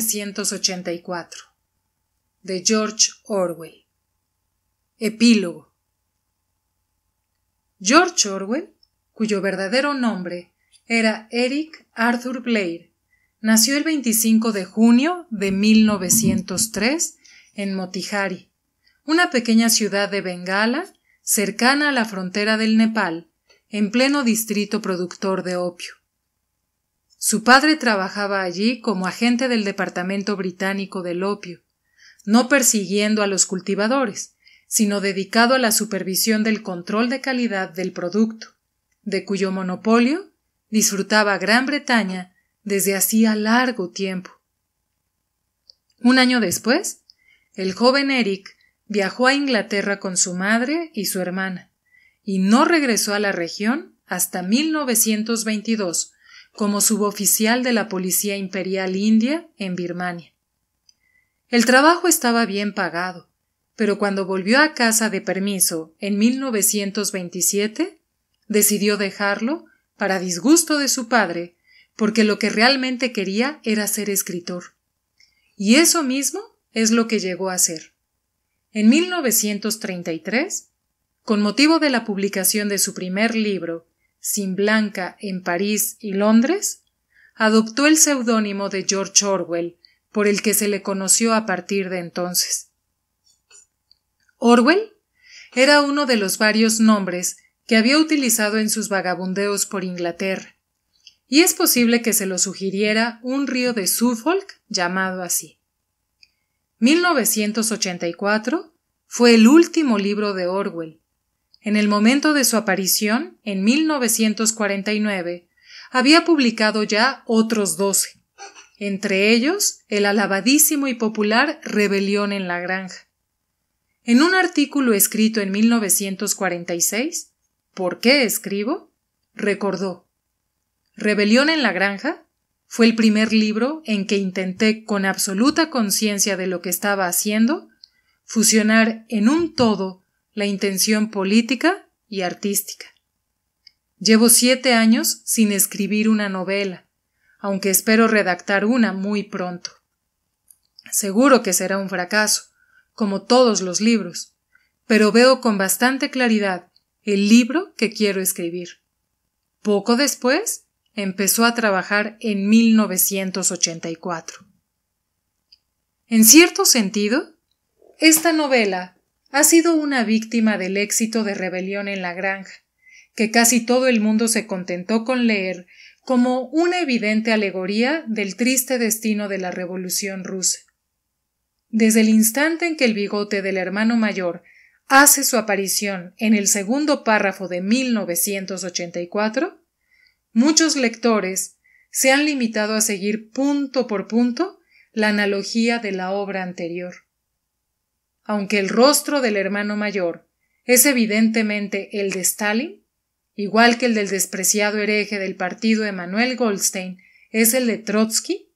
1984 de George Orwell Epílogo George Orwell, cuyo verdadero nombre era Eric Arthur Blair, nació el 25 de junio de 1903 en Motihari, una pequeña ciudad de Bengala cercana a la frontera del Nepal, en pleno distrito productor de opio. Su padre trabajaba allí como agente del Departamento Británico del Opio, no persiguiendo a los cultivadores, sino dedicado a la supervisión del control de calidad del producto, de cuyo monopolio disfrutaba Gran Bretaña desde hacía largo tiempo. Un año después, el joven Eric viajó a Inglaterra con su madre y su hermana, y no regresó a la región hasta 1922, como suboficial de la Policía Imperial India en Birmania. El trabajo estaba bien pagado, pero cuando volvió a casa de permiso en 1927, decidió dejarlo, para disgusto de su padre, porque lo que realmente quería era ser escritor. Y eso mismo es lo que llegó a ser. En 1933, con motivo de la publicación de su primer libro, sin blanca en París y Londres, adoptó el seudónimo de George Orwell, por el que se le conoció a partir de entonces. Orwell era uno de los varios nombres que había utilizado en sus vagabundeos por Inglaterra, y es posible que se lo sugiriera un río de Suffolk llamado así. 1984 fue el último libro de Orwell, en el momento de su aparición, en 1949, había publicado ya otros doce, entre ellos el alabadísimo y popular Rebelión en la Granja. En un artículo escrito en 1946, ¿Por qué escribo? recordó. Rebelión en la Granja fue el primer libro en que intenté con absoluta conciencia de lo que estaba haciendo fusionar en un todo la intención política y artística. Llevo siete años sin escribir una novela, aunque espero redactar una muy pronto. Seguro que será un fracaso, como todos los libros, pero veo con bastante claridad el libro que quiero escribir. Poco después, empezó a trabajar en 1984. En cierto sentido, esta novela ha sido una víctima del éxito de Rebelión en la Granja, que casi todo el mundo se contentó con leer como una evidente alegoría del triste destino de la Revolución rusa. Desde el instante en que el bigote del hermano mayor hace su aparición en el segundo párrafo de 1984, muchos lectores se han limitado a seguir punto por punto la analogía de la obra anterior aunque el rostro del hermano mayor es evidentemente el de Stalin, igual que el del despreciado hereje del partido Emanuel Goldstein es el de Trotsky,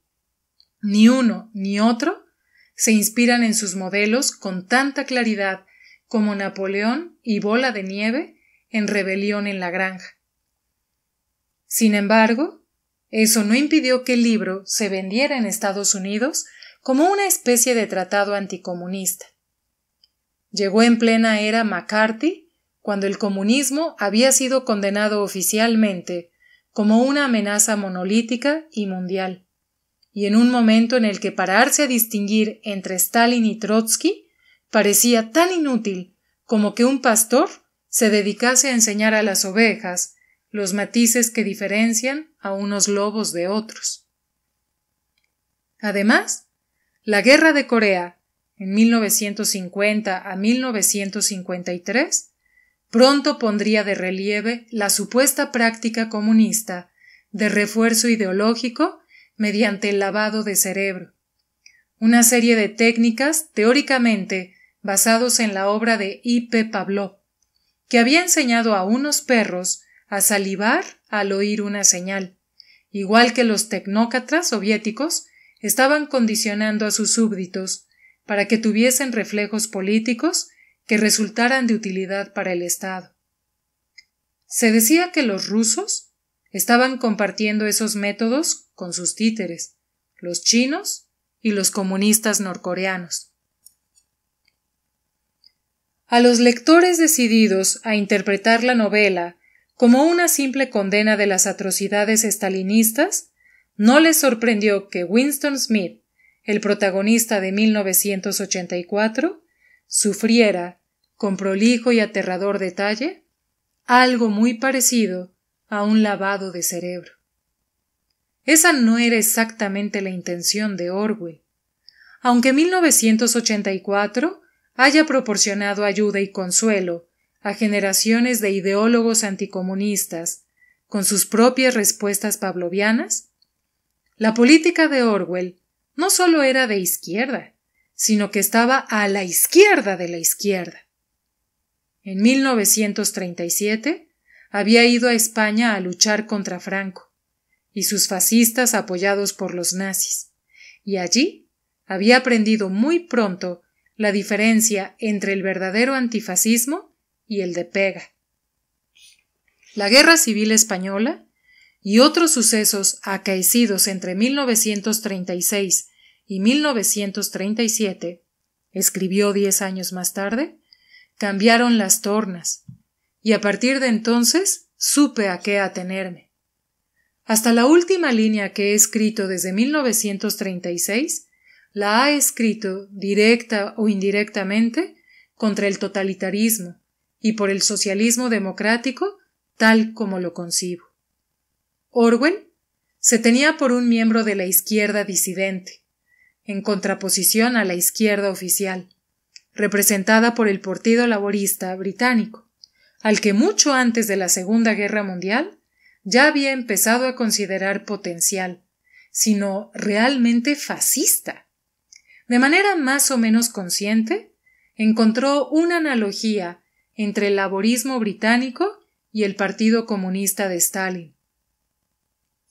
ni uno ni otro se inspiran en sus modelos con tanta claridad como Napoleón y Bola de Nieve en Rebelión en la Granja. Sin embargo, eso no impidió que el libro se vendiera en Estados Unidos como una especie de tratado anticomunista. Llegó en plena era McCarthy, cuando el comunismo había sido condenado oficialmente como una amenaza monolítica y mundial. Y en un momento en el que pararse a distinguir entre Stalin y Trotsky parecía tan inútil como que un pastor se dedicase a enseñar a las ovejas los matices que diferencian a unos lobos de otros. Además, la guerra de Corea en 1950 a 1953, pronto pondría de relieve la supuesta práctica comunista de refuerzo ideológico mediante el lavado de cerebro, una serie de técnicas teóricamente basados en la obra de Y. P. Pavlov, que había enseñado a unos perros a salivar al oír una señal, igual que los tecnócratas soviéticos estaban condicionando a sus súbditos para que tuviesen reflejos políticos que resultaran de utilidad para el Estado. Se decía que los rusos estaban compartiendo esos métodos con sus títeres, los chinos y los comunistas norcoreanos. A los lectores decididos a interpretar la novela como una simple condena de las atrocidades estalinistas, no les sorprendió que Winston Smith, el protagonista de 1984, sufriera, con prolijo y aterrador detalle, algo muy parecido a un lavado de cerebro. Esa no era exactamente la intención de Orwell. Aunque 1984 haya proporcionado ayuda y consuelo a generaciones de ideólogos anticomunistas con sus propias respuestas pavlovianas, la política de Orwell no solo era de izquierda, sino que estaba a la izquierda de la izquierda. En 1937 había ido a España a luchar contra Franco y sus fascistas apoyados por los nazis, y allí había aprendido muy pronto la diferencia entre el verdadero antifascismo y el de pega. La Guerra Civil Española y otros sucesos acaecidos entre 1936 y 1937, escribió diez años más tarde, cambiaron las tornas, y a partir de entonces supe a qué atenerme. Hasta la última línea que he escrito desde 1936 la ha escrito, directa o indirectamente, contra el totalitarismo y por el socialismo democrático tal como lo concibo. Orwell se tenía por un miembro de la izquierda disidente, en contraposición a la izquierda oficial, representada por el Partido Laborista británico, al que mucho antes de la Segunda Guerra Mundial ya había empezado a considerar potencial, sino realmente fascista. De manera más o menos consciente, encontró una analogía entre el laborismo británico y el Partido Comunista de Stalin.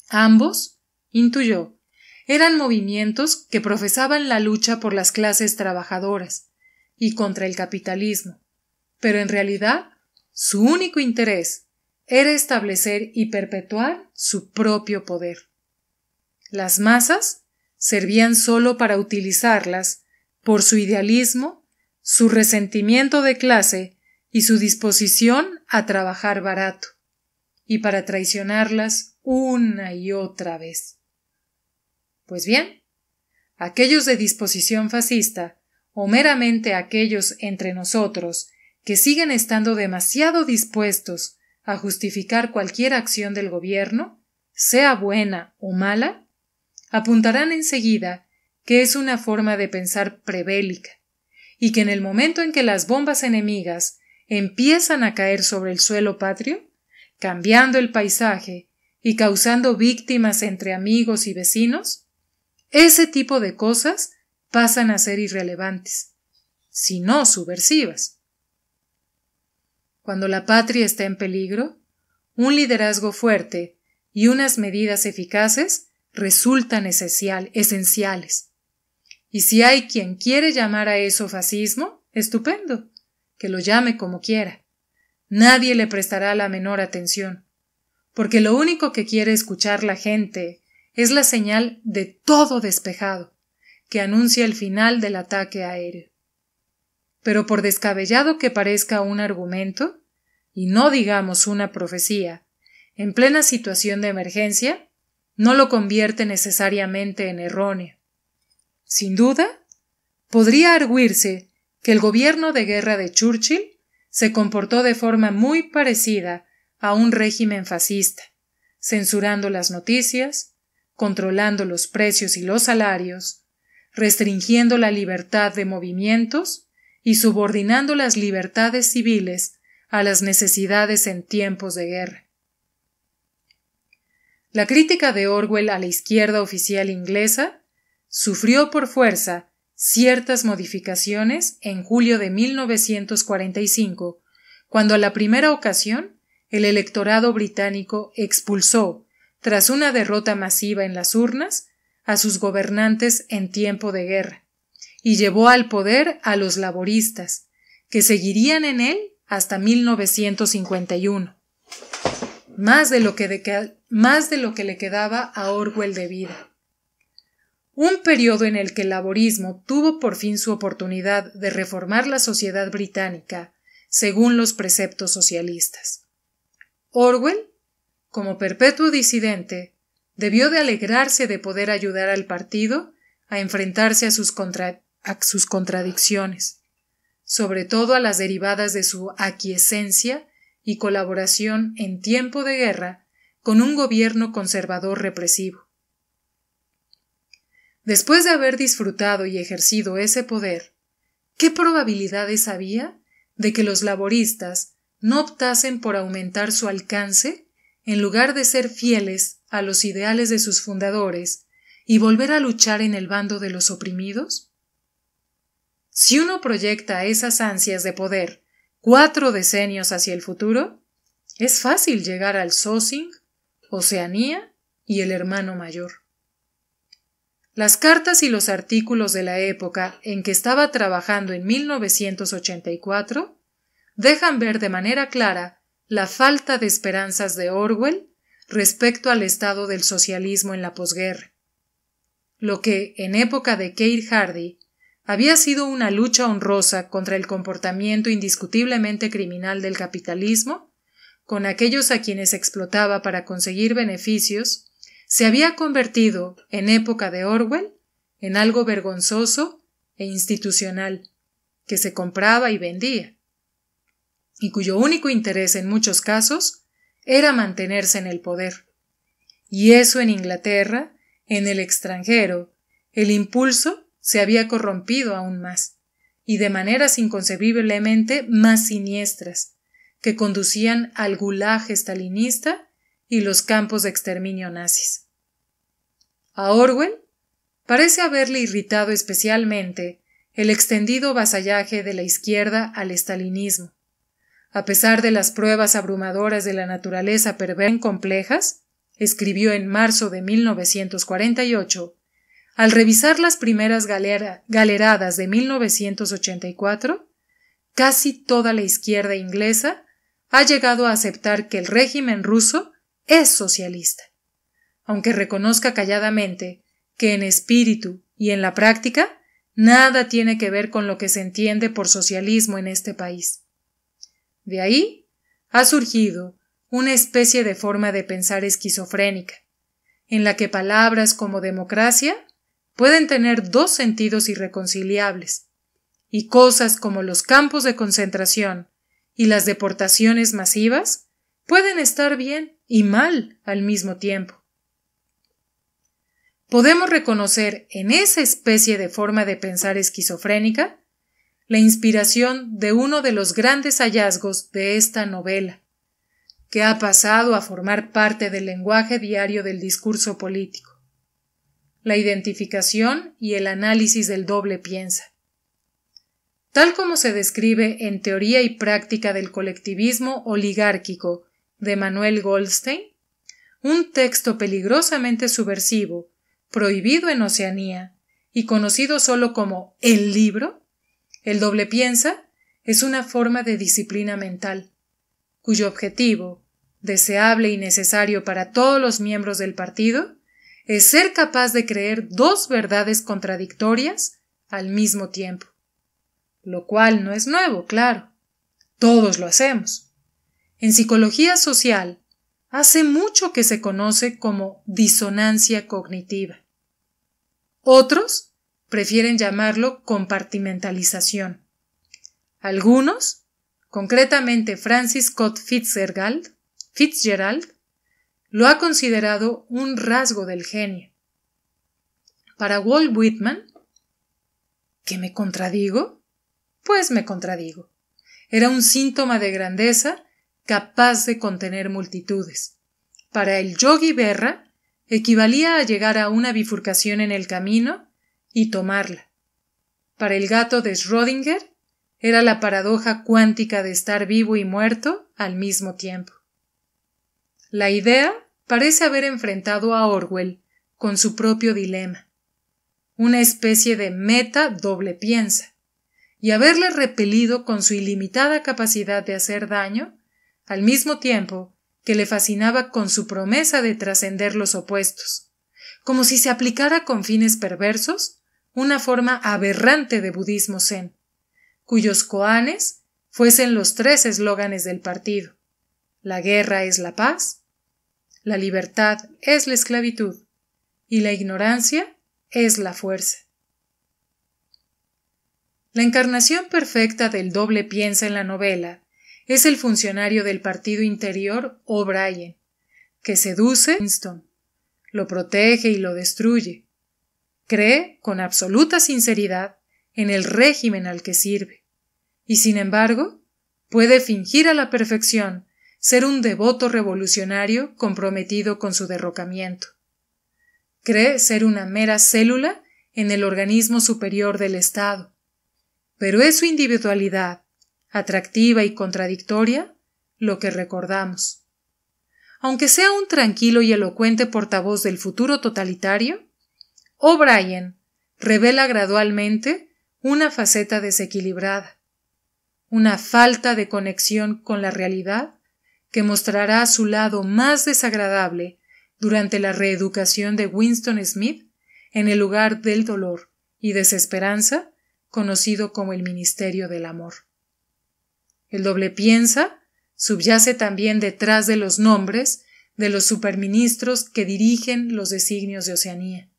Ambos, intuyó, eran movimientos que profesaban la lucha por las clases trabajadoras y contra el capitalismo, pero en realidad su único interés era establecer y perpetuar su propio poder. Las masas servían sólo para utilizarlas por su idealismo, su resentimiento de clase y su disposición a trabajar barato, y para traicionarlas una y otra vez. Pues bien, aquellos de disposición fascista, o meramente aquellos entre nosotros, que siguen estando demasiado dispuestos a justificar cualquier acción del gobierno, sea buena o mala, apuntarán enseguida que es una forma de pensar prebélica, y que en el momento en que las bombas enemigas empiezan a caer sobre el suelo patrio, cambiando el paisaje y causando víctimas entre amigos y vecinos, ese tipo de cosas pasan a ser irrelevantes, si no subversivas. Cuando la patria está en peligro, un liderazgo fuerte y unas medidas eficaces resultan esenciales. Y si hay quien quiere llamar a eso fascismo, estupendo, que lo llame como quiera. Nadie le prestará la menor atención, porque lo único que quiere escuchar la gente es la señal de todo despejado, que anuncia el final del ataque aéreo. Pero por descabellado que parezca un argumento, y no digamos una profecía, en plena situación de emergencia, no lo convierte necesariamente en erróneo. Sin duda, podría arguirse que el gobierno de guerra de Churchill se comportó de forma muy parecida a un régimen fascista, censurando las noticias, controlando los precios y los salarios, restringiendo la libertad de movimientos y subordinando las libertades civiles a las necesidades en tiempos de guerra. La crítica de Orwell a la izquierda oficial inglesa sufrió por fuerza ciertas modificaciones en julio de 1945, cuando a la primera ocasión el electorado británico expulsó tras una derrota masiva en las urnas, a sus gobernantes en tiempo de guerra, y llevó al poder a los laboristas, que seguirían en él hasta 1951, más de lo que, más de lo que le quedaba a Orwell de vida. Un periodo en el que el laborismo tuvo por fin su oportunidad de reformar la sociedad británica según los preceptos socialistas. Orwell como perpetuo disidente, debió de alegrarse de poder ayudar al partido a enfrentarse a sus, contradicciones, sobre todo a las derivadas de su aquiescencia y colaboración en tiempo de guerra con un gobierno conservador represivo. Después de haber disfrutado y ejercido ese poder, ¿qué probabilidades había de que los laboristas no optasen por aumentar su alcance en lugar de ser fieles a los ideales de sus fundadores y volver a luchar en el bando de los oprimidos? Si uno proyecta esas ansias de poder cuatro decenios hacia el futuro, es fácil llegar al Sosing, Oceanía y el hermano mayor. Las cartas y los artículos de la época en que estaba trabajando en 1984 dejan ver de manera clara la falta de esperanzas de Orwell respecto al estado del socialismo en la posguerra. Lo que, en época de Keir Hardy, había sido una lucha honrosa contra el comportamiento indiscutiblemente criminal del capitalismo, con aquellos a quienes explotaba para conseguir beneficios, se había convertido, en época de Orwell, en algo vergonzoso e institucional, que se compraba y vendía y cuyo único interés en muchos casos era mantenerse en el poder. Y eso en Inglaterra, en el extranjero, el impulso se había corrompido aún más, y de maneras inconcebiblemente más siniestras, que conducían al gulaje estalinista y los campos de exterminio nazis. A Orwell parece haberle irritado especialmente el extendido vasallaje de la izquierda al estalinismo, a pesar de las pruebas abrumadoras de la naturaleza perversa complejas, escribió en marzo de 1948, al revisar las primeras galeradas de 1984, casi toda la izquierda inglesa ha llegado a aceptar que el régimen ruso es socialista. Aunque reconozca calladamente que en espíritu y en la práctica nada tiene que ver con lo que se entiende por socialismo en este país. De ahí ha surgido una especie de forma de pensar esquizofrénica, en la que palabras como democracia pueden tener dos sentidos irreconciliables, y cosas como los campos de concentración y las deportaciones masivas pueden estar bien y mal al mismo tiempo. Podemos reconocer en esa especie de forma de pensar esquizofrénica la inspiración de uno de los grandes hallazgos de esta novela, que ha pasado a formar parte del lenguaje diario del discurso político, la identificación y el análisis del doble piensa. Tal como se describe en Teoría y Práctica del Colectivismo Oligárquico de Manuel Goldstein, un texto peligrosamente subversivo, prohibido en Oceanía y conocido solo como el libro, el doble piensa es una forma de disciplina mental, cuyo objetivo, deseable y necesario para todos los miembros del partido, es ser capaz de creer dos verdades contradictorias al mismo tiempo. Lo cual no es nuevo, claro. Todos lo hacemos. En psicología social, hace mucho que se conoce como disonancia cognitiva. Otros prefieren llamarlo compartimentalización. Algunos, concretamente Francis Scott Fitzgerald, lo ha considerado un rasgo del genio. Para Walt Whitman, ¿que me contradigo? Pues me contradigo. Era un síntoma de grandeza capaz de contener multitudes. Para el yogi Berra, equivalía a llegar a una bifurcación en el camino y tomarla. Para el gato de Schrödinger era la paradoja cuántica de estar vivo y muerto al mismo tiempo. La idea parece haber enfrentado a Orwell con su propio dilema, una especie de meta doble piensa, y haberle repelido con su ilimitada capacidad de hacer daño, al mismo tiempo que le fascinaba con su promesa de trascender los opuestos, como si se aplicara con fines perversos una forma aberrante de budismo zen, cuyos koanes fuesen los tres eslóganes del partido. La guerra es la paz, la libertad es la esclavitud y la ignorancia es la fuerza. La encarnación perfecta del doble piensa en la novela es el funcionario del partido interior O'Brien, que seduce a Winston, lo protege y lo destruye, cree con absoluta sinceridad en el régimen al que sirve, y sin embargo puede fingir a la perfección ser un devoto revolucionario comprometido con su derrocamiento. Cree ser una mera célula en el organismo superior del Estado, pero es su individualidad, atractiva y contradictoria, lo que recordamos. Aunque sea un tranquilo y elocuente portavoz del futuro totalitario, O'Brien oh, revela gradualmente una faceta desequilibrada, una falta de conexión con la realidad que mostrará su lado más desagradable durante la reeducación de Winston Smith en el lugar del dolor y desesperanza conocido como el Ministerio del Amor. El doble piensa subyace también detrás de los nombres de los superministros que dirigen los designios de Oceanía.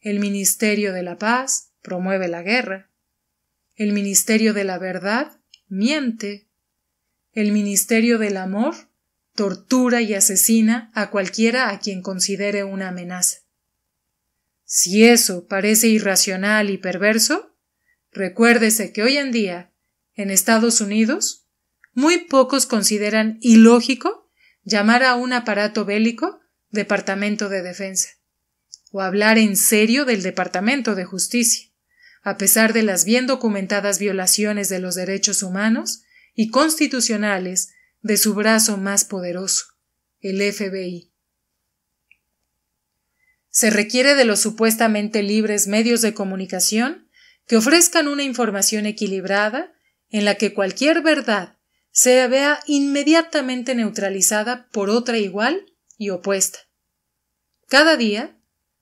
El Ministerio de la Paz promueve la guerra. El Ministerio de la Verdad miente. El Ministerio del Amor tortura y asesina a cualquiera a quien considere una amenaza. Si eso parece irracional y perverso, recuérdese que hoy en día, en Estados Unidos, muy pocos consideran ilógico llamar a un aparato bélico Departamento de Defensa o hablar en serio del Departamento de Justicia, a pesar de las bien documentadas violaciones de los derechos humanos y constitucionales de su brazo más poderoso, el FBI. Se requiere de los supuestamente libres medios de comunicación que ofrezcan una información equilibrada en la que cualquier verdad se vea inmediatamente neutralizada por otra igual y opuesta. Cada día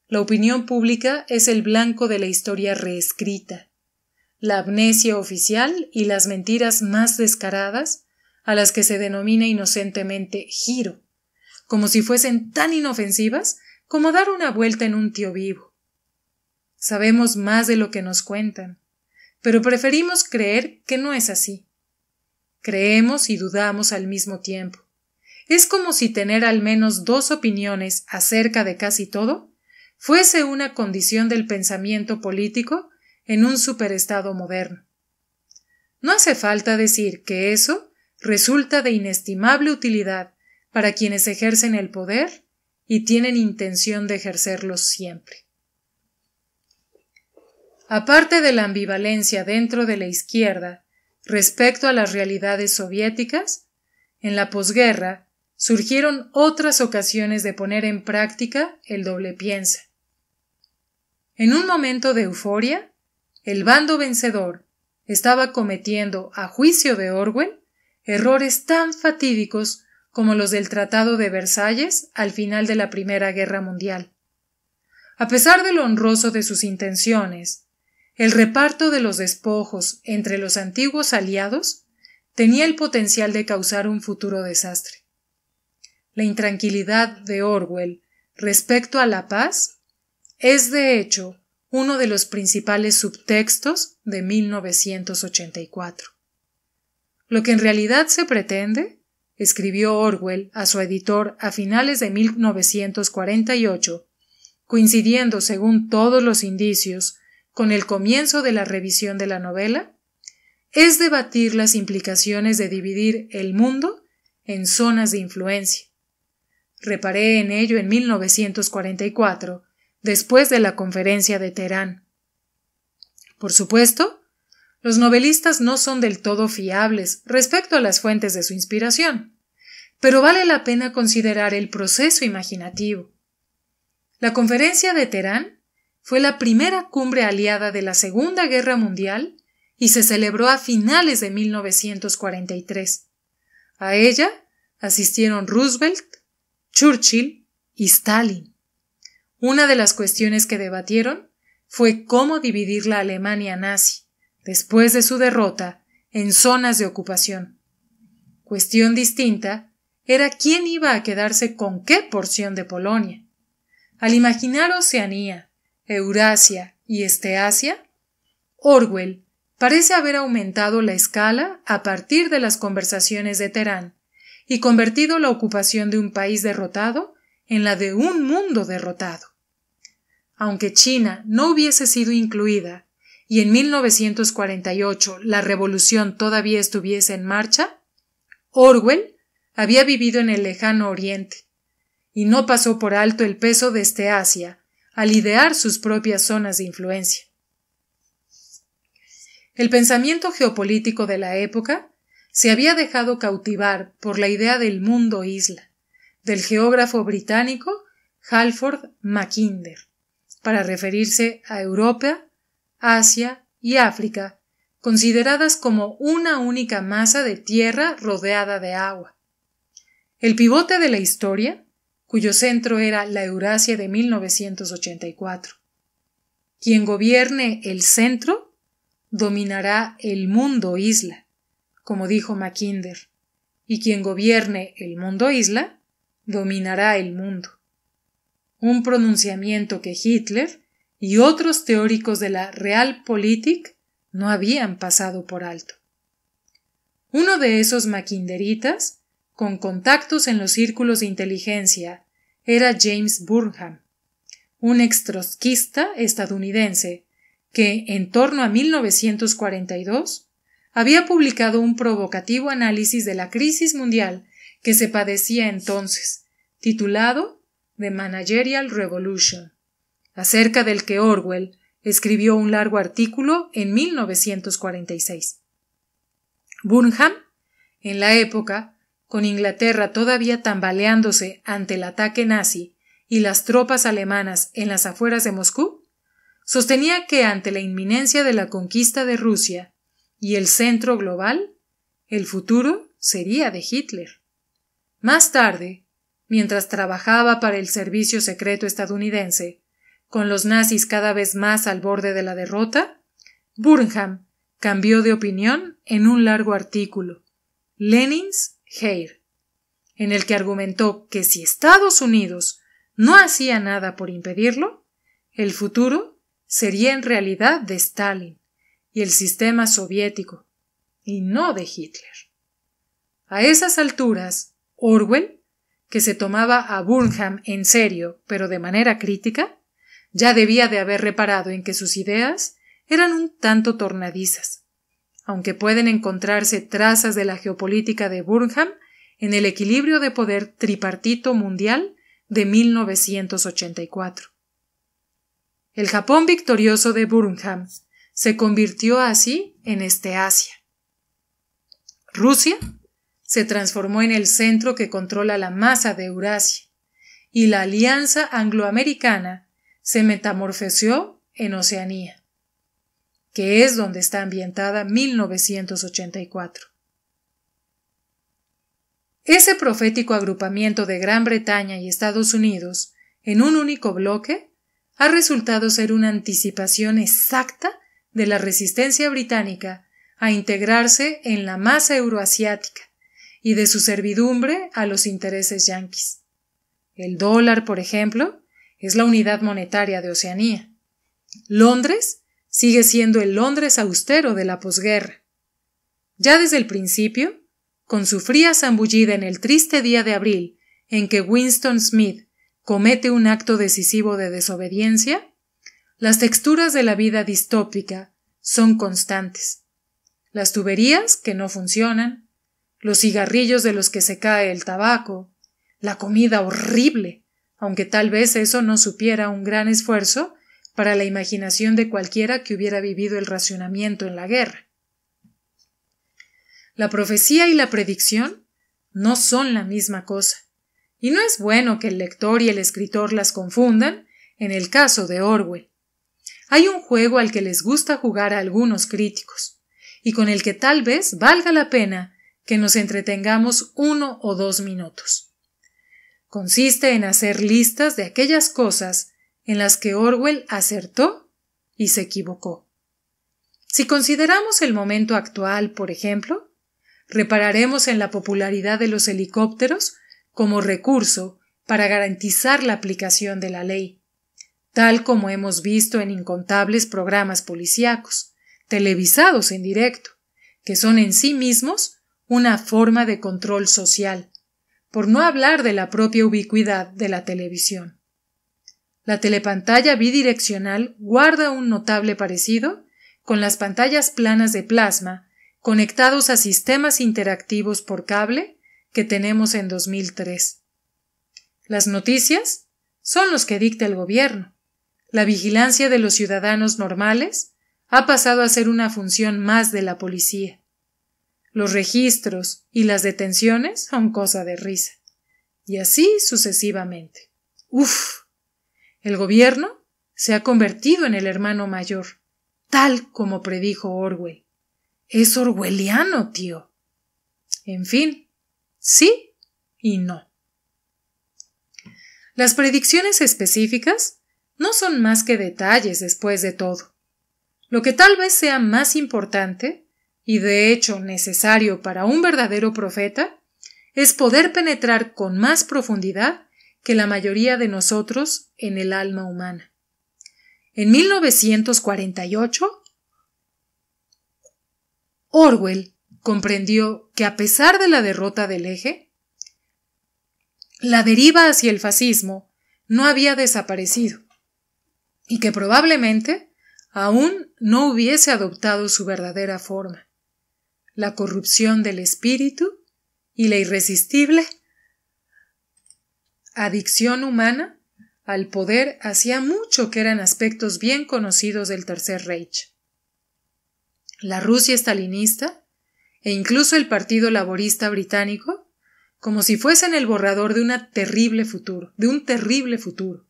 la opinión pública es el blanco de la historia reescrita. La amnesia oficial y las mentiras más descaradas, a las que se denomina inocentemente giro, como si fuesen tan inofensivas como dar una vuelta en un tío vivo. Sabemos más de lo que nos cuentan, pero preferimos creer que no es así. Creemos y dudamos al mismo tiempo. Es como si tener al menos dos opiniones acerca de casi todo fuese una condición del pensamiento político en un superestado moderno. No hace falta decir que eso resulta de inestimable utilidad para quienes ejercen el poder y tienen intención de ejercerlo siempre. Aparte de la ambivalencia dentro de la izquierda respecto a las realidades soviéticas, en la posguerra surgieron otras ocasiones de poner en práctica el doble piensa. En un momento de euforia, el bando vencedor estaba cometiendo, a juicio de Orwell, errores tan fatídicos como los del Tratado de Versalles al final de la Primera Guerra Mundial. A pesar de lo honroso de sus intenciones, el reparto de los despojos entre los antiguos aliados tenía el potencial de causar un futuro desastre. La intranquilidad de Orwell respecto a la paz es, de hecho, uno de los principales subtextos de 1984. Lo que en realidad se pretende, escribió Orwell a su editor a finales de 1948, coincidiendo según todos los indicios con el comienzo de la revisión de la novela, es debatir las implicaciones de dividir el mundo en zonas de influencia. Reparé en ello en 1944 después de la conferencia de Teherán. Por supuesto, los novelistas no son del todo fiables respecto a las fuentes de su inspiración, pero vale la pena considerar el proceso imaginativo. La conferencia de Teherán fue la primera cumbre aliada de la Segunda Guerra Mundial y se celebró a finales de 1943. A ella asistieron Roosevelt, Churchill y Stalin. Una de las cuestiones que debatieron fue cómo dividir la Alemania nazi, después de su derrota, en zonas de ocupación. Cuestión distinta era quién iba a quedarse con qué porción de Polonia. Al imaginar Oceanía, Eurasia y Esteasia, Orwell parece haber aumentado la escala a partir de las conversaciones de Terán y convertido la ocupación de un país derrotado en la de un mundo derrotado. Aunque China no hubiese sido incluida y en 1948 la revolución todavía estuviese en marcha, Orwell había vivido en el lejano oriente y no pasó por alto el peso de este Asia al idear sus propias zonas de influencia. El pensamiento geopolítico de la época se había dejado cautivar por la idea del mundo isla, del geógrafo británico Halford Mackinder, para referirse a Europa, Asia y África, consideradas como una única masa de tierra rodeada de agua. El pivote de la historia, cuyo centro era la Eurasia de 1984. Quien gobierne el centro dominará el mundo isla, como dijo Mackinder, y quien gobierne el mundo isla dominará el mundo. Un pronunciamiento que Hitler y otros teóricos de la Realpolitik no habían pasado por alto. Uno de esos maquinderitas, con contactos en los círculos de inteligencia, era James Burnham, un extrosquista estadounidense que, en torno a 1942, había publicado un provocativo análisis de la crisis mundial que se padecía entonces, titulado The Managerial Revolution, acerca del que Orwell escribió un largo artículo en 1946. Burnham, en la época, con Inglaterra todavía tambaleándose ante el ataque nazi y las tropas alemanas en las afueras de Moscú, sostenía que ante la inminencia de la conquista de Rusia y el centro global, el futuro sería de Hitler. Más tarde, mientras trabajaba para el Servicio Secreto estadounidense, con los nazis cada vez más al borde de la derrota, Burnham cambió de opinión en un largo artículo, Lenin's heir, en el que argumentó que si Estados Unidos no hacía nada por impedirlo, el futuro sería en realidad de Stalin y el sistema soviético, y no de Hitler. A esas alturas, Orwell, que se tomaba a Burnham en serio, pero de manera crítica, ya debía de haber reparado en que sus ideas eran un tanto tornadizas, aunque pueden encontrarse trazas de la geopolítica de Burnham en el equilibrio de poder tripartito mundial de 1984. El Japón victorioso de Burnham se convirtió así en este Asia. Rusia se transformó en el centro que controla la masa de Eurasia, y la alianza angloamericana se metamorfoseó en Oceanía, que es donde está ambientada 1984. Ese profético agrupamiento de Gran Bretaña y Estados Unidos en un único bloque ha resultado ser una anticipación exacta de la resistencia británica a integrarse en la masa euroasiática y de su servidumbre a los intereses yanquis. El dólar, por ejemplo, es la unidad monetaria de Oceanía. Londres sigue siendo el Londres austero de la posguerra. Ya desde el principio, con su fría zambullida en el triste día de abril en que Winston Smith comete un acto decisivo de desobediencia, las texturas de la vida distópica son constantes. Las tuberías que no funcionan, los cigarrillos de los que se cae el tabaco, la comida horrible, aunque tal vez eso no supiera un gran esfuerzo para la imaginación de cualquiera que hubiera vivido el racionamiento en la guerra. La profecía y la predicción no son la misma cosa, y no es bueno que el lector y el escritor las confundan en el caso de Orwell. Hay un juego al que les gusta jugar a algunos críticos, y con el que tal vez valga la pena que nos entretengamos uno o dos minutos. Consiste en hacer listas de aquellas cosas en las que Orwell acertó y se equivocó. Si consideramos el momento actual, por ejemplo, repararemos en la popularidad de los helicópteros como recurso para garantizar la aplicación de la ley, tal como hemos visto en incontables programas policíacos, televisados en directo, que son en sí mismos una forma de control social, por no hablar de la propia ubicuidad de la televisión. La telepantalla bidireccional guarda un notable parecido con las pantallas planas de plasma conectados a sistemas interactivos por cable que tenemos en 2003. Las noticias son los que dicta el gobierno. La vigilancia de los ciudadanos normales ha pasado a ser una función más de la policía los registros y las detenciones son cosa de risa. Y así sucesivamente. Uf. El gobierno se ha convertido en el hermano mayor, tal como predijo Orwell. Es orwelliano, tío. En fin, sí y no. Las predicciones específicas no son más que detalles después de todo. Lo que tal vez sea más importante y de hecho necesario para un verdadero profeta, es poder penetrar con más profundidad que la mayoría de nosotros en el alma humana. En 1948, Orwell comprendió que a pesar de la derrota del eje, la deriva hacia el fascismo no había desaparecido y que probablemente aún no hubiese adoptado su verdadera forma la corrupción del espíritu y la irresistible adicción humana al poder hacía mucho que eran aspectos bien conocidos del Tercer Reich. La Rusia estalinista e incluso el Partido Laborista británico, como si fuesen el borrador de un terrible futuro, de un terrible futuro.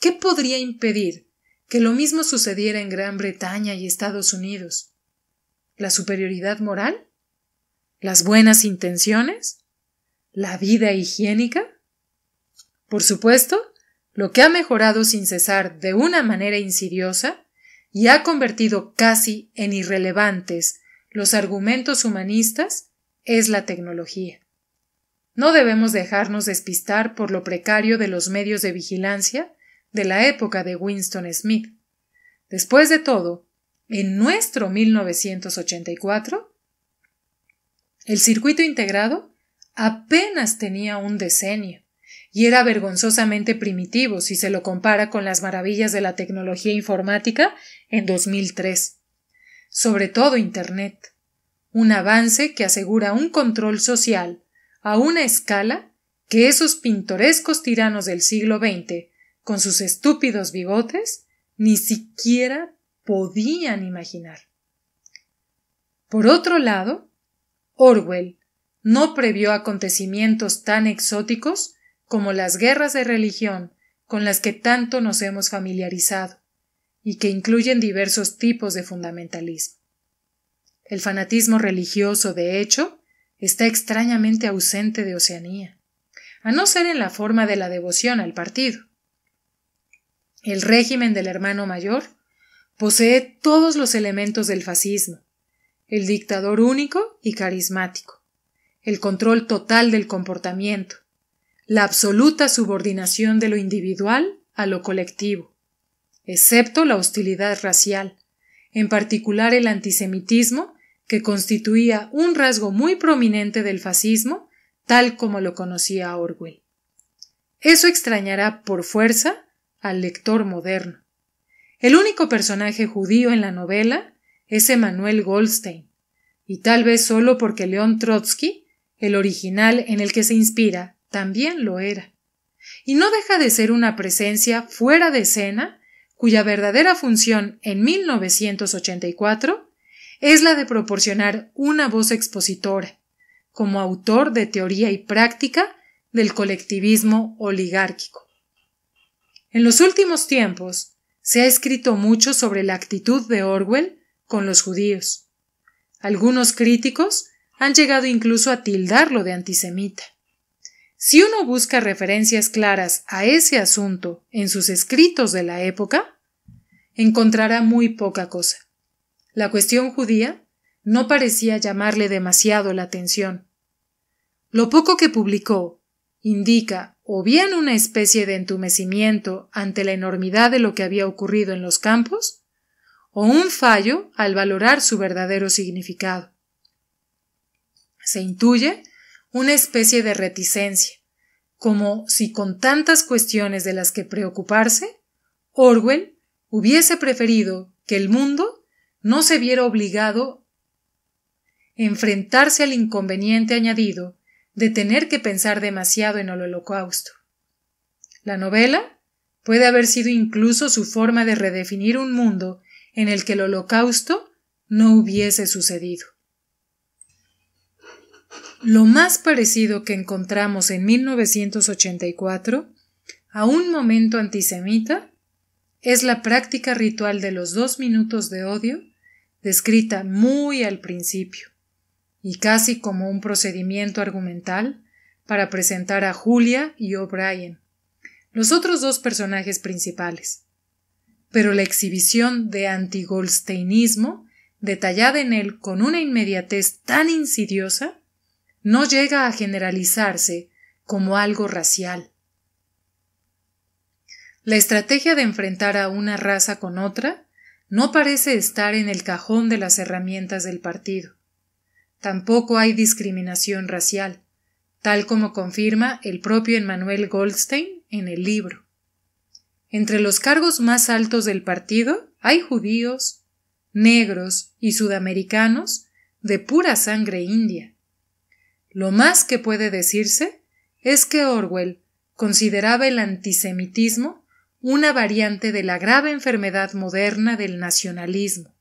¿Qué podría impedir que lo mismo sucediera en Gran Bretaña y Estados Unidos? la superioridad moral, las buenas intenciones, la vida higiénica. Por supuesto, lo que ha mejorado sin cesar de una manera insidiosa y ha convertido casi en irrelevantes los argumentos humanistas es la tecnología. No debemos dejarnos despistar por lo precario de los medios de vigilancia de la época de Winston Smith. Después de todo, en nuestro 1984, el circuito integrado apenas tenía un decenio y era vergonzosamente primitivo si se lo compara con las maravillas de la tecnología informática en 2003. Sobre todo Internet, un avance que asegura un control social a una escala que esos pintorescos tiranos del siglo XX, con sus estúpidos bigotes, ni siquiera podían imaginar. Por otro lado, Orwell no previó acontecimientos tan exóticos como las guerras de religión con las que tanto nos hemos familiarizado y que incluyen diversos tipos de fundamentalismo. El fanatismo religioso, de hecho, está extrañamente ausente de Oceanía, a no ser en la forma de la devoción al partido. El régimen del hermano mayor Posee todos los elementos del fascismo, el dictador único y carismático, el control total del comportamiento, la absoluta subordinación de lo individual a lo colectivo, excepto la hostilidad racial, en particular el antisemitismo, que constituía un rasgo muy prominente del fascismo, tal como lo conocía Orwell. Eso extrañará por fuerza al lector moderno. El único personaje judío en la novela es Emanuel Goldstein, y tal vez solo porque León Trotsky, el original en el que se inspira, también lo era. Y no deja de ser una presencia fuera de escena cuya verdadera función en 1984 es la de proporcionar una voz expositora, como autor de teoría y práctica del colectivismo oligárquico. En los últimos tiempos, se ha escrito mucho sobre la actitud de Orwell con los judíos. Algunos críticos han llegado incluso a tildarlo de antisemita. Si uno busca referencias claras a ese asunto en sus escritos de la época, encontrará muy poca cosa. La cuestión judía no parecía llamarle demasiado la atención. Lo poco que publicó indica, o bien una especie de entumecimiento ante la enormidad de lo que había ocurrido en los campos, o un fallo al valorar su verdadero significado. Se intuye una especie de reticencia, como si con tantas cuestiones de las que preocuparse, Orwell hubiese preferido que el mundo no se viera obligado a enfrentarse al inconveniente añadido de tener que pensar demasiado en el holocausto. La novela puede haber sido incluso su forma de redefinir un mundo en el que el holocausto no hubiese sucedido. Lo más parecido que encontramos en 1984 a un momento antisemita es la práctica ritual de los dos minutos de odio, descrita muy al principio y casi como un procedimiento argumental, para presentar a Julia y O'Brien, los otros dos personajes principales. Pero la exhibición de antigolsteinismo, detallada en él con una inmediatez tan insidiosa, no llega a generalizarse como algo racial. La estrategia de enfrentar a una raza con otra no parece estar en el cajón de las herramientas del partido. Tampoco hay discriminación racial, tal como confirma el propio Emmanuel Goldstein en el libro. Entre los cargos más altos del partido hay judíos, negros y sudamericanos de pura sangre india. Lo más que puede decirse es que Orwell consideraba el antisemitismo una variante de la grave enfermedad moderna del nacionalismo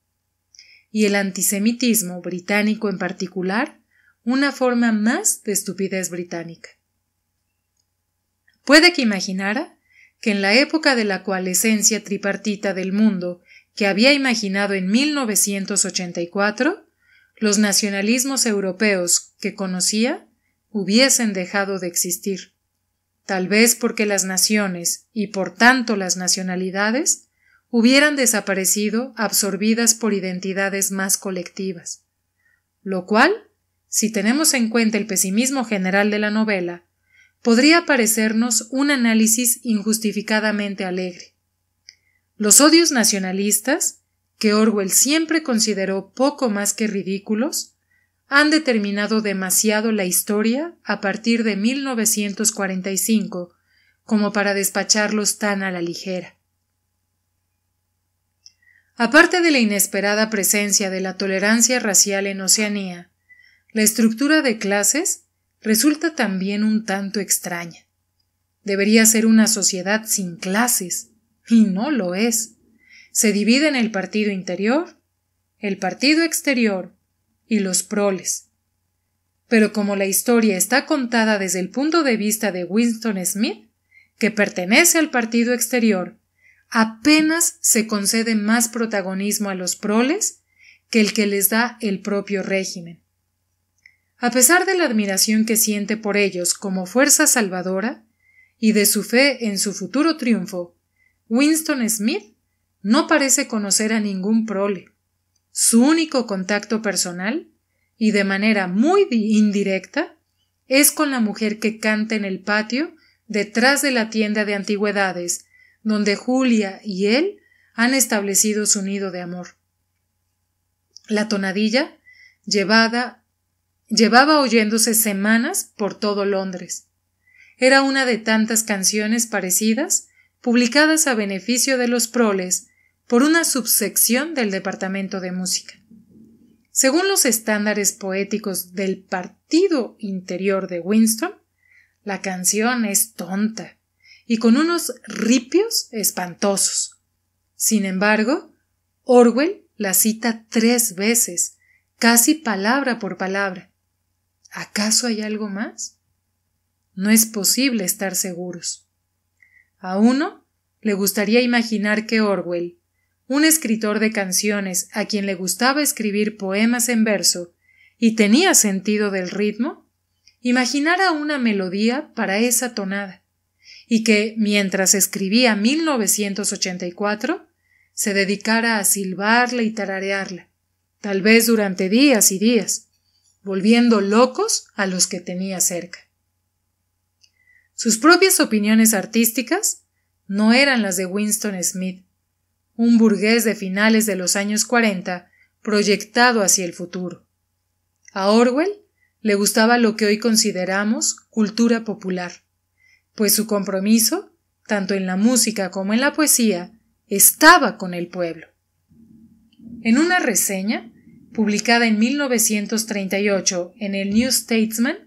y el antisemitismo británico en particular una forma más de estupidez británica. Puede que imaginara que en la época de la coalescencia tripartita del mundo que había imaginado en 1984, los nacionalismos europeos que conocía hubiesen dejado de existir, tal vez porque las naciones y por tanto las nacionalidades hubieran desaparecido absorbidas por identidades más colectivas. Lo cual, si tenemos en cuenta el pesimismo general de la novela, podría parecernos un análisis injustificadamente alegre. Los odios nacionalistas, que Orwell siempre consideró poco más que ridículos, han determinado demasiado la historia a partir de 1945 como para despacharlos tan a la ligera. Aparte de la inesperada presencia de la tolerancia racial en Oceanía, la estructura de clases resulta también un tanto extraña. Debería ser una sociedad sin clases, y no lo es. Se divide en el partido interior, el partido exterior y los proles. Pero como la historia está contada desde el punto de vista de Winston Smith, que pertenece al partido exterior, apenas se concede más protagonismo a los proles que el que les da el propio régimen. A pesar de la admiración que siente por ellos como fuerza salvadora y de su fe en su futuro triunfo, Winston Smith no parece conocer a ningún prole. Su único contacto personal, y de manera muy indirecta, es con la mujer que canta en el patio detrás de la tienda de antigüedades donde Julia y él han establecido su nido de amor. La tonadilla llevada, llevaba oyéndose semanas por todo Londres. Era una de tantas canciones parecidas publicadas a beneficio de los proles por una subsección del Departamento de Música. Según los estándares poéticos del Partido Interior de Winston, la canción es tonta, y con unos ripios espantosos. Sin embargo, Orwell la cita tres veces, casi palabra por palabra. ¿Acaso hay algo más? No es posible estar seguros. A uno le gustaría imaginar que Orwell, un escritor de canciones a quien le gustaba escribir poemas en verso y tenía sentido del ritmo, imaginara una melodía para esa tonada y que, mientras escribía 1984, se dedicara a silbarla y tararearla, tal vez durante días y días, volviendo locos a los que tenía cerca. Sus propias opiniones artísticas no eran las de Winston Smith, un burgués de finales de los años 40 proyectado hacia el futuro. A Orwell le gustaba lo que hoy consideramos cultura popular, pues su compromiso, tanto en la música como en la poesía, estaba con el pueblo. En una reseña, publicada en 1938 en el New Statesman,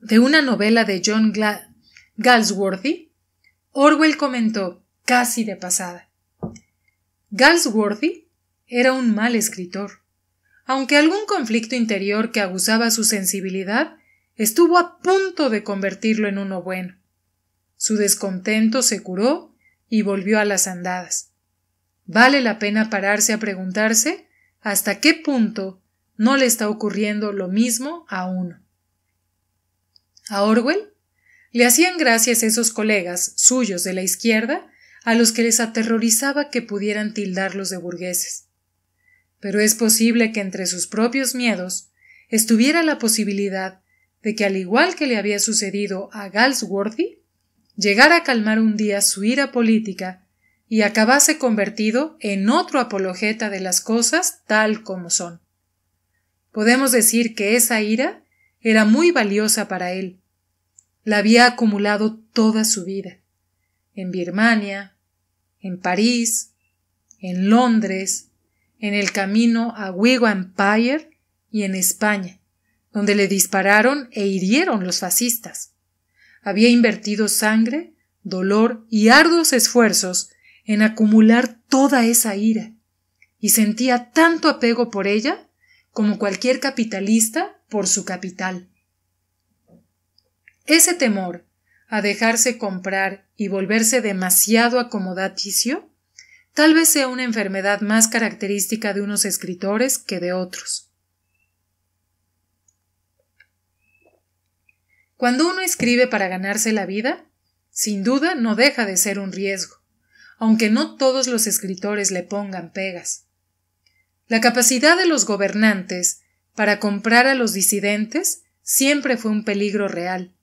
de una novela de John Galsworthy, Orwell comentó, casi de pasada, Galsworthy era un mal escritor, aunque algún conflicto interior que abusaba su sensibilidad estuvo a punto de convertirlo en uno bueno. Su descontento se curó y volvió a las andadas. Vale la pena pararse a preguntarse hasta qué punto no le está ocurriendo lo mismo a uno. A Orwell le hacían gracias esos colegas suyos de la izquierda a los que les aterrorizaba que pudieran tildarlos de burgueses. Pero es posible que entre sus propios miedos estuviera la posibilidad de que al igual que le había sucedido a Galsworthy, llegara a calmar un día su ira política y acabase convertido en otro apologeta de las cosas tal como son. Podemos decir que esa ira era muy valiosa para él. La había acumulado toda su vida. En Birmania, en París, en Londres, en el camino a Wigo Empire y en España donde le dispararon e hirieron los fascistas. Había invertido sangre, dolor y arduos esfuerzos en acumular toda esa ira, y sentía tanto apego por ella como cualquier capitalista por su capital. Ese temor a dejarse comprar y volverse demasiado acomodaticio tal vez sea una enfermedad más característica de unos escritores que de otros. Cuando uno escribe para ganarse la vida, sin duda no deja de ser un riesgo, aunque no todos los escritores le pongan pegas. La capacidad de los gobernantes para comprar a los disidentes siempre fue un peligro real,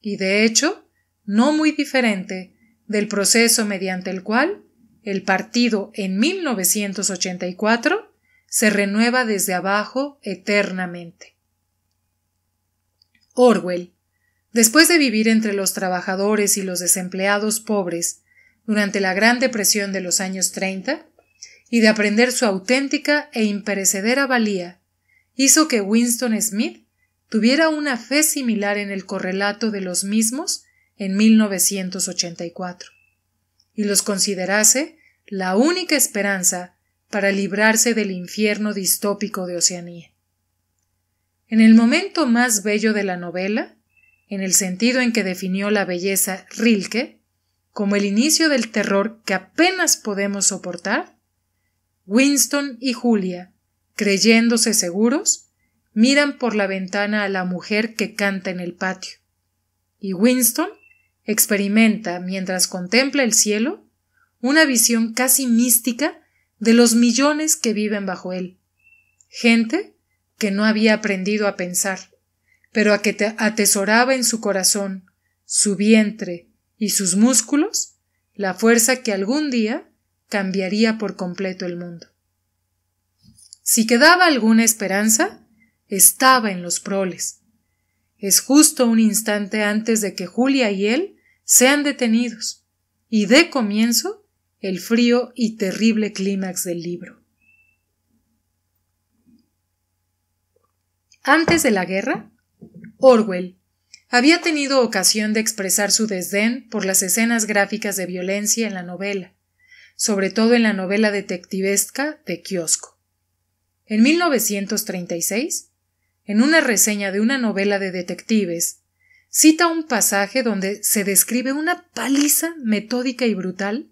y de hecho, no muy diferente del proceso mediante el cual el partido en 1984 se renueva desde abajo eternamente. Orwell Después de vivir entre los trabajadores y los desempleados pobres durante la Gran Depresión de los años 30 y de aprender su auténtica e imperecedera valía, hizo que Winston Smith tuviera una fe similar en el correlato de los mismos en 1984 y los considerase la única esperanza para librarse del infierno distópico de Oceanía. En el momento más bello de la novela, en el sentido en que definió la belleza Rilke, como el inicio del terror que apenas podemos soportar, Winston y Julia, creyéndose seguros, miran por la ventana a la mujer que canta en el patio. Y Winston experimenta, mientras contempla el cielo, una visión casi mística de los millones que viven bajo él, gente que no había aprendido a pensar, pero a que atesoraba en su corazón, su vientre y sus músculos la fuerza que algún día cambiaría por completo el mundo. Si quedaba alguna esperanza, estaba en los proles. Es justo un instante antes de que Julia y él sean detenidos, y dé comienzo el frío y terrible clímax del libro. Antes de la guerra, Orwell había tenido ocasión de expresar su desdén por las escenas gráficas de violencia en la novela, sobre todo en la novela detectivesca de Kiosko. En 1936, en una reseña de una novela de detectives, cita un pasaje donde se describe una paliza metódica y brutal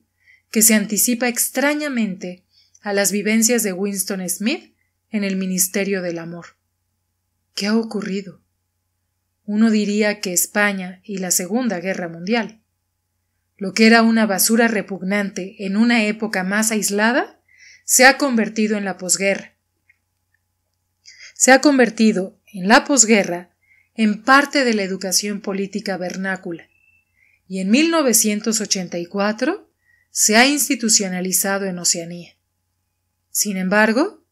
que se anticipa extrañamente a las vivencias de Winston Smith en el Ministerio del Amor. ¿Qué ha ocurrido? uno diría que España y la Segunda Guerra Mundial. Lo que era una basura repugnante en una época más aislada, se ha convertido en la posguerra. Se ha convertido en la posguerra en parte de la educación política vernácula, y en 1984 se ha institucionalizado en Oceanía. Sin embargo,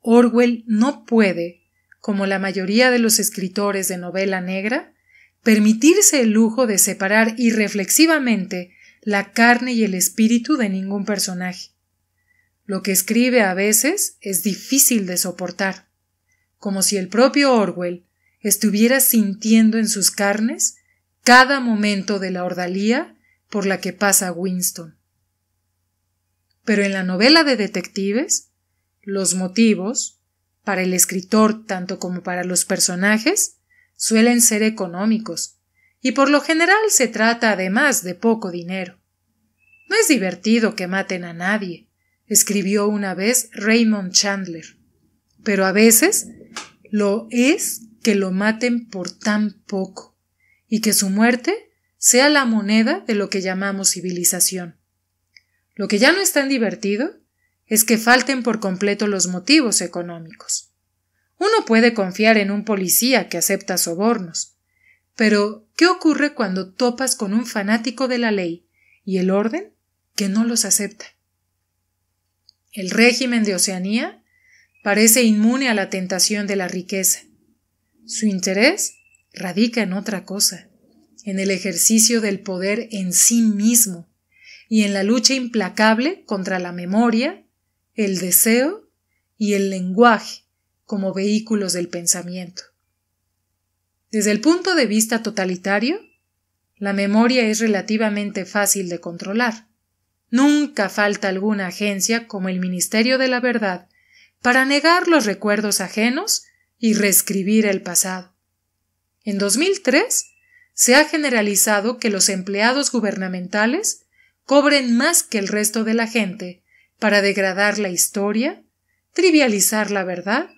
Orwell no puede como la mayoría de los escritores de novela negra, permitirse el lujo de separar irreflexivamente la carne y el espíritu de ningún personaje. Lo que escribe a veces es difícil de soportar, como si el propio Orwell estuviera sintiendo en sus carnes cada momento de la ordalía por la que pasa Winston. Pero en la novela de detectives, los motivos, para el escritor tanto como para los personajes, suelen ser económicos, y por lo general se trata además de poco dinero. No es divertido que maten a nadie, escribió una vez Raymond Chandler, pero a veces lo es que lo maten por tan poco, y que su muerte sea la moneda de lo que llamamos civilización. Lo que ya no es tan divertido es que falten por completo los motivos económicos. Uno puede confiar en un policía que acepta sobornos. Pero, ¿qué ocurre cuando topas con un fanático de la ley y el orden que no los acepta? El régimen de Oceanía parece inmune a la tentación de la riqueza. Su interés radica en otra cosa, en el ejercicio del poder en sí mismo y en la lucha implacable contra la memoria, el deseo y el lenguaje como vehículos del pensamiento. Desde el punto de vista totalitario, la memoria es relativamente fácil de controlar. Nunca falta alguna agencia como el Ministerio de la Verdad para negar los recuerdos ajenos y reescribir el pasado. En 2003 se ha generalizado que los empleados gubernamentales cobren más que el resto de la gente para degradar la historia, trivializar la verdad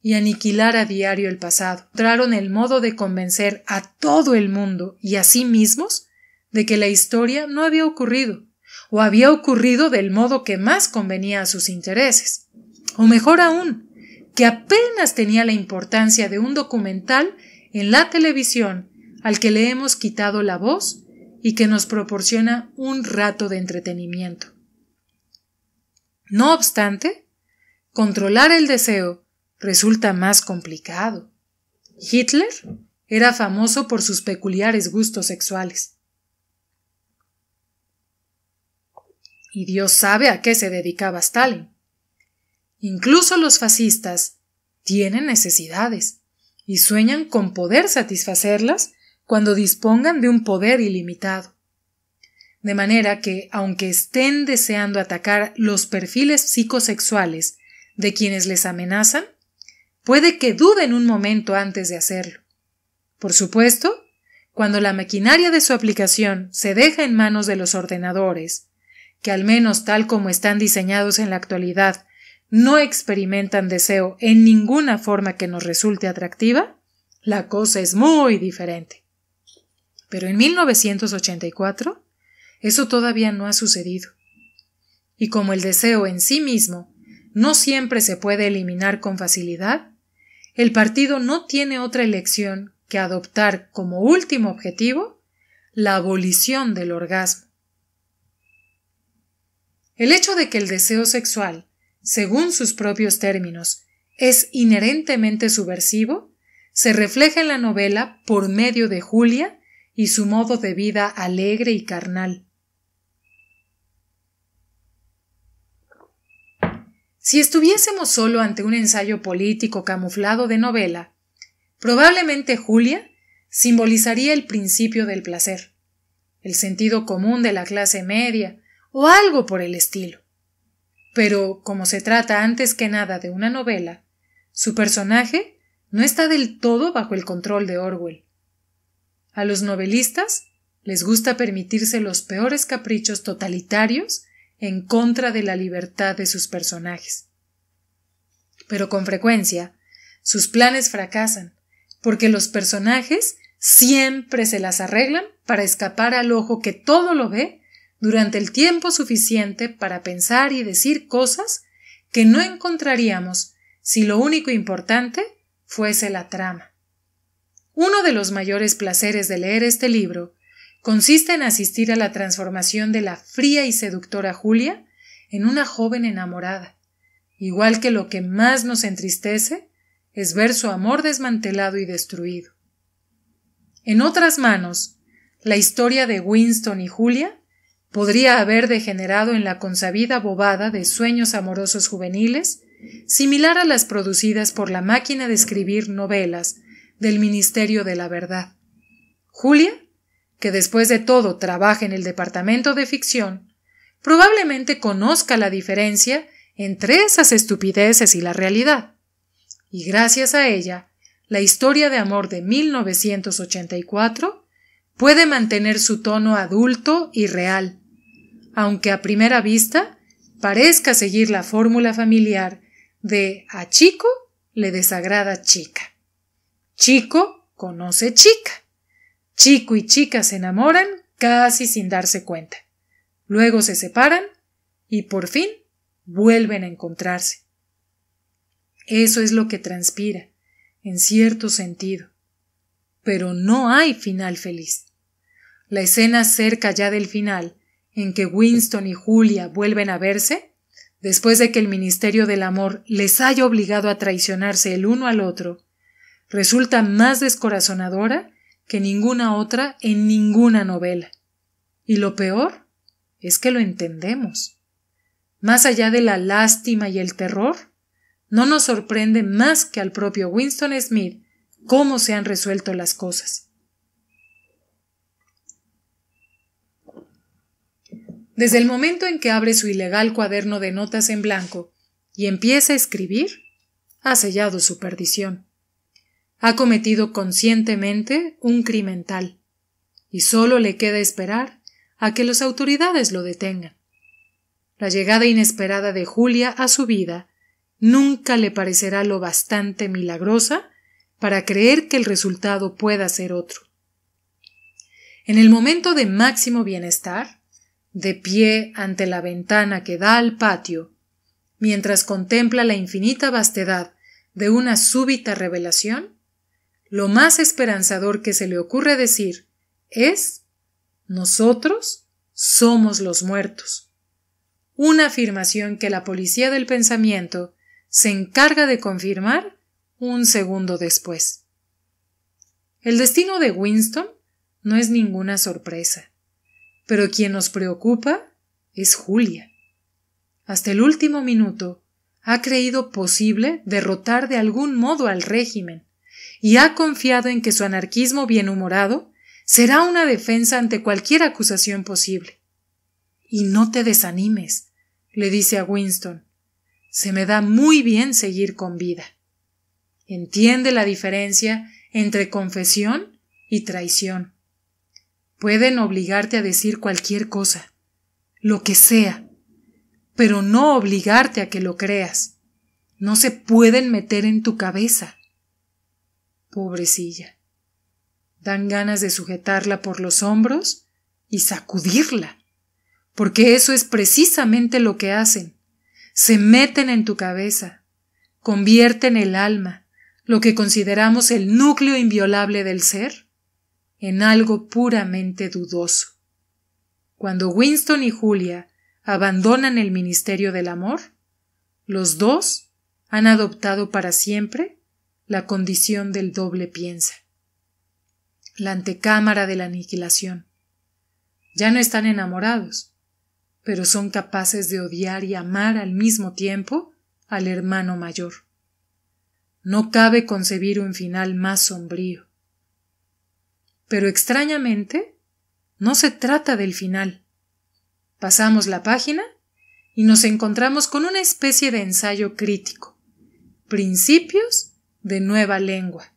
y aniquilar a diario el pasado. traron el modo de convencer a todo el mundo y a sí mismos de que la historia no había ocurrido, o había ocurrido del modo que más convenía a sus intereses. O mejor aún, que apenas tenía la importancia de un documental en la televisión al que le hemos quitado la voz y que nos proporciona un rato de entretenimiento. No obstante, controlar el deseo resulta más complicado. Hitler era famoso por sus peculiares gustos sexuales. Y Dios sabe a qué se dedicaba Stalin. Incluso los fascistas tienen necesidades y sueñan con poder satisfacerlas cuando dispongan de un poder ilimitado. De manera que, aunque estén deseando atacar los perfiles psicosexuales de quienes les amenazan, puede que duden un momento antes de hacerlo. Por supuesto, cuando la maquinaria de su aplicación se deja en manos de los ordenadores, que al menos tal como están diseñados en la actualidad, no experimentan deseo en ninguna forma que nos resulte atractiva, la cosa es muy diferente. Pero en 1984, eso todavía no ha sucedido. Y como el deseo en sí mismo no siempre se puede eliminar con facilidad, el partido no tiene otra elección que adoptar como último objetivo la abolición del orgasmo. El hecho de que el deseo sexual, según sus propios términos, es inherentemente subversivo, se refleja en la novela por medio de Julia y su modo de vida alegre y carnal. Si estuviésemos solo ante un ensayo político camuflado de novela, probablemente Julia simbolizaría el principio del placer, el sentido común de la clase media, o algo por el estilo. Pero como se trata antes que nada de una novela, su personaje no está del todo bajo el control de Orwell. A los novelistas les gusta permitirse los peores caprichos totalitarios en contra de la libertad de sus personajes. Pero con frecuencia, sus planes fracasan, porque los personajes siempre se las arreglan para escapar al ojo que todo lo ve durante el tiempo suficiente para pensar y decir cosas que no encontraríamos si lo único importante fuese la trama. Uno de los mayores placeres de leer este libro consiste en asistir a la transformación de la fría y seductora Julia en una joven enamorada, igual que lo que más nos entristece es ver su amor desmantelado y destruido. En otras manos, la historia de Winston y Julia podría haber degenerado en la consabida bobada de sueños amorosos juveniles, similar a las producidas por la máquina de escribir novelas del Ministerio de la Verdad. Julia que después de todo trabaja en el departamento de ficción, probablemente conozca la diferencia entre esas estupideces y la realidad. Y gracias a ella, la historia de amor de 1984 puede mantener su tono adulto y real, aunque a primera vista parezca seguir la fórmula familiar de a chico le desagrada chica. Chico conoce chica. Chico y chica se enamoran casi sin darse cuenta. Luego se separan y por fin vuelven a encontrarse. Eso es lo que transpira, en cierto sentido. Pero no hay final feliz. La escena cerca ya del final, en que Winston y Julia vuelven a verse, después de que el Ministerio del Amor les haya obligado a traicionarse el uno al otro, resulta más descorazonadora que ninguna otra en ninguna novela. Y lo peor es que lo entendemos. Más allá de la lástima y el terror, no nos sorprende más que al propio Winston Smith cómo se han resuelto las cosas. Desde el momento en que abre su ilegal cuaderno de notas en blanco y empieza a escribir, ha sellado su perdición ha cometido conscientemente un crimen tal, y solo le queda esperar a que las autoridades lo detengan. La llegada inesperada de Julia a su vida nunca le parecerá lo bastante milagrosa para creer que el resultado pueda ser otro. En el momento de máximo bienestar, de pie ante la ventana que da al patio, mientras contempla la infinita vastedad de una súbita revelación, lo más esperanzador que se le ocurre decir es nosotros somos los muertos. Una afirmación que la policía del pensamiento se encarga de confirmar un segundo después. El destino de Winston no es ninguna sorpresa, pero quien nos preocupa es Julia. Hasta el último minuto ha creído posible derrotar de algún modo al régimen, y ha confiado en que su anarquismo bienhumorado será una defensa ante cualquier acusación posible. Y no te desanimes, le dice a Winston. Se me da muy bien seguir con vida. Entiende la diferencia entre confesión y traición. Pueden obligarte a decir cualquier cosa, lo que sea, pero no obligarte a que lo creas. No se pueden meter en tu cabeza. Pobrecilla. Dan ganas de sujetarla por los hombros y sacudirla, porque eso es precisamente lo que hacen. Se meten en tu cabeza, convierten el alma, lo que consideramos el núcleo inviolable del ser, en algo puramente dudoso. Cuando Winston y Julia abandonan el Ministerio del Amor, los dos han adoptado para siempre la condición del doble piensa, la antecámara de la aniquilación. Ya no están enamorados, pero son capaces de odiar y amar al mismo tiempo al hermano mayor. No cabe concebir un final más sombrío. Pero extrañamente, no se trata del final. Pasamos la página y nos encontramos con una especie de ensayo crítico. Principios de nueva lengua.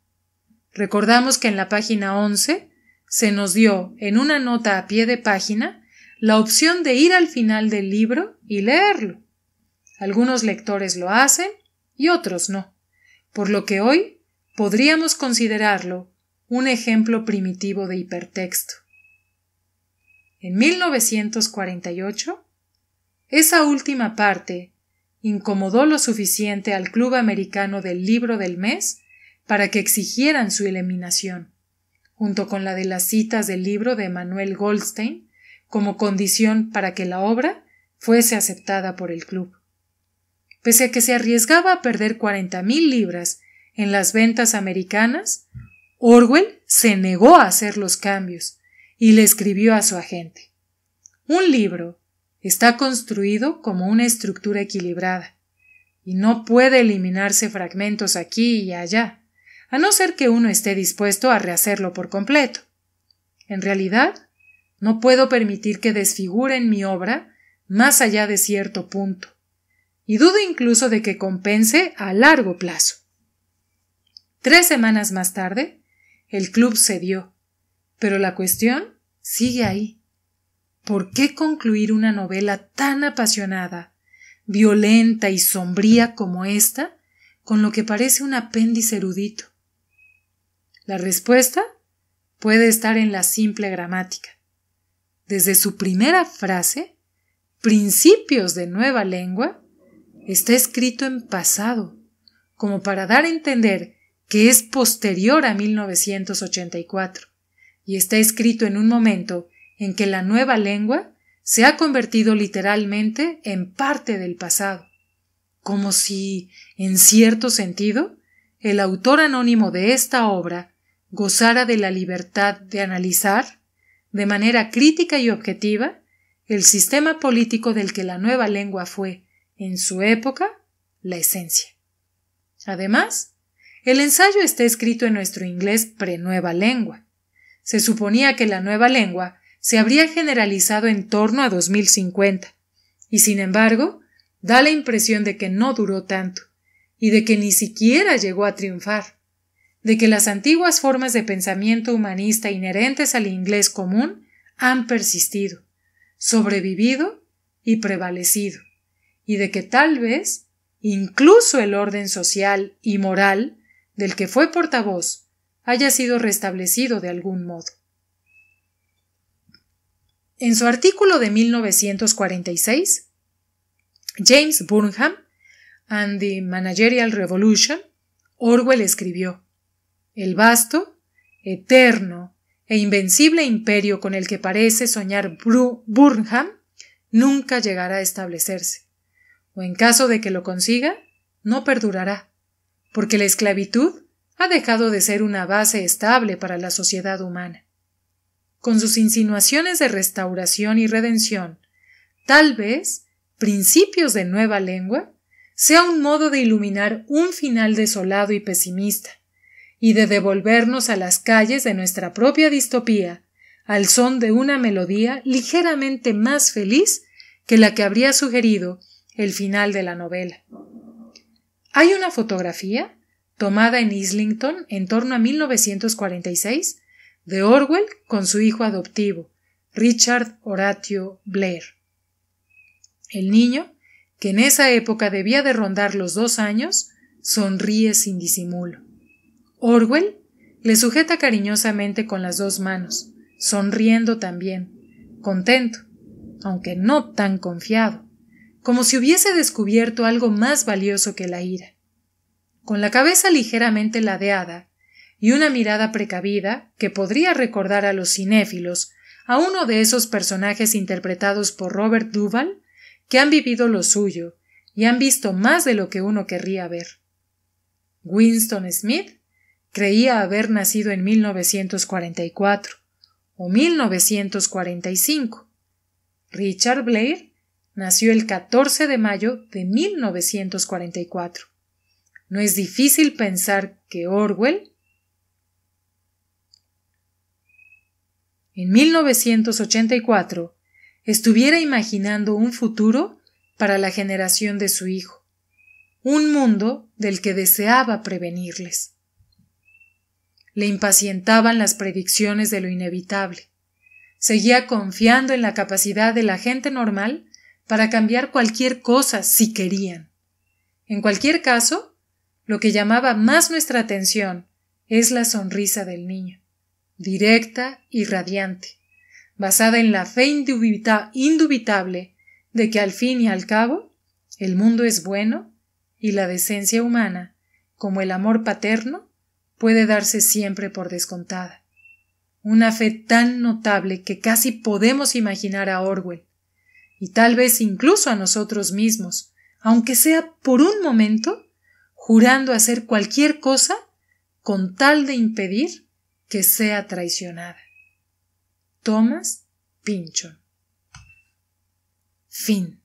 Recordamos que en la página 11 se nos dio, en una nota a pie de página, la opción de ir al final del libro y leerlo. Algunos lectores lo hacen y otros no, por lo que hoy podríamos considerarlo un ejemplo primitivo de hipertexto. En 1948, esa última parte incomodó lo suficiente al Club Americano del Libro del Mes para que exigieran su eliminación, junto con la de las citas del libro de Manuel Goldstein, como condición para que la obra fuese aceptada por el club. Pese a que se arriesgaba a perder cuarenta mil libras en las ventas americanas, Orwell se negó a hacer los cambios y le escribió a su agente. Un libro Está construido como una estructura equilibrada, y no puede eliminarse fragmentos aquí y allá, a no ser que uno esté dispuesto a rehacerlo por completo. En realidad, no puedo permitir que desfiguren mi obra más allá de cierto punto, y dudo incluso de que compense a largo plazo. Tres semanas más tarde, el club cedió, pero la cuestión sigue ahí. ¿Por qué concluir una novela tan apasionada, violenta y sombría como esta con lo que parece un apéndice erudito? La respuesta puede estar en la simple gramática. Desde su primera frase, principios de nueva lengua, está escrito en pasado, como para dar a entender que es posterior a 1984, y está escrito en un momento en que la nueva lengua se ha convertido literalmente en parte del pasado, como si, en cierto sentido, el autor anónimo de esta obra gozara de la libertad de analizar, de manera crítica y objetiva, el sistema político del que la nueva lengua fue, en su época, la esencia. Además, el ensayo está escrito en nuestro inglés pre-nueva lengua. Se suponía que la nueva lengua se habría generalizado en torno a 2050, y sin embargo, da la impresión de que no duró tanto, y de que ni siquiera llegó a triunfar, de que las antiguas formas de pensamiento humanista inherentes al inglés común han persistido, sobrevivido y prevalecido, y de que tal vez incluso el orden social y moral del que fue portavoz haya sido restablecido de algún modo. En su artículo de 1946, James Burnham and the Managerial Revolution, Orwell escribió El vasto, eterno e invencible imperio con el que parece soñar Burnham nunca llegará a establecerse, o en caso de que lo consiga, no perdurará, porque la esclavitud ha dejado de ser una base estable para la sociedad humana con sus insinuaciones de restauración y redención, tal vez principios de nueva lengua, sea un modo de iluminar un final desolado y pesimista, y de devolvernos a las calles de nuestra propia distopía, al son de una melodía ligeramente más feliz que la que habría sugerido el final de la novela. Hay una fotografía, tomada en Islington en torno a 1946, de Orwell con su hijo adoptivo, Richard Horatio Blair. El niño, que en esa época debía de rondar los dos años, sonríe sin disimulo. Orwell le sujeta cariñosamente con las dos manos, sonriendo también, contento, aunque no tan confiado, como si hubiese descubierto algo más valioso que la ira. Con la cabeza ligeramente ladeada, y una mirada precavida que podría recordar a los cinéfilos a uno de esos personajes interpretados por Robert Duval que han vivido lo suyo y han visto más de lo que uno querría ver. Winston Smith creía haber nacido en 1944 o 1945. Richard Blair nació el 14 de mayo de 1944. No es difícil pensar que Orwell en 1984, estuviera imaginando un futuro para la generación de su hijo, un mundo del que deseaba prevenirles. Le impacientaban las predicciones de lo inevitable. Seguía confiando en la capacidad de la gente normal para cambiar cualquier cosa si querían. En cualquier caso, lo que llamaba más nuestra atención es la sonrisa del niño directa y radiante, basada en la fe indubitable de que al fin y al cabo el mundo es bueno y la decencia humana, como el amor paterno, puede darse siempre por descontada. Una fe tan notable que casi podemos imaginar a Orwell, y tal vez incluso a nosotros mismos, aunque sea por un momento, jurando hacer cualquier cosa con tal de impedir que sea traicionada. Tomás Pincho Fin.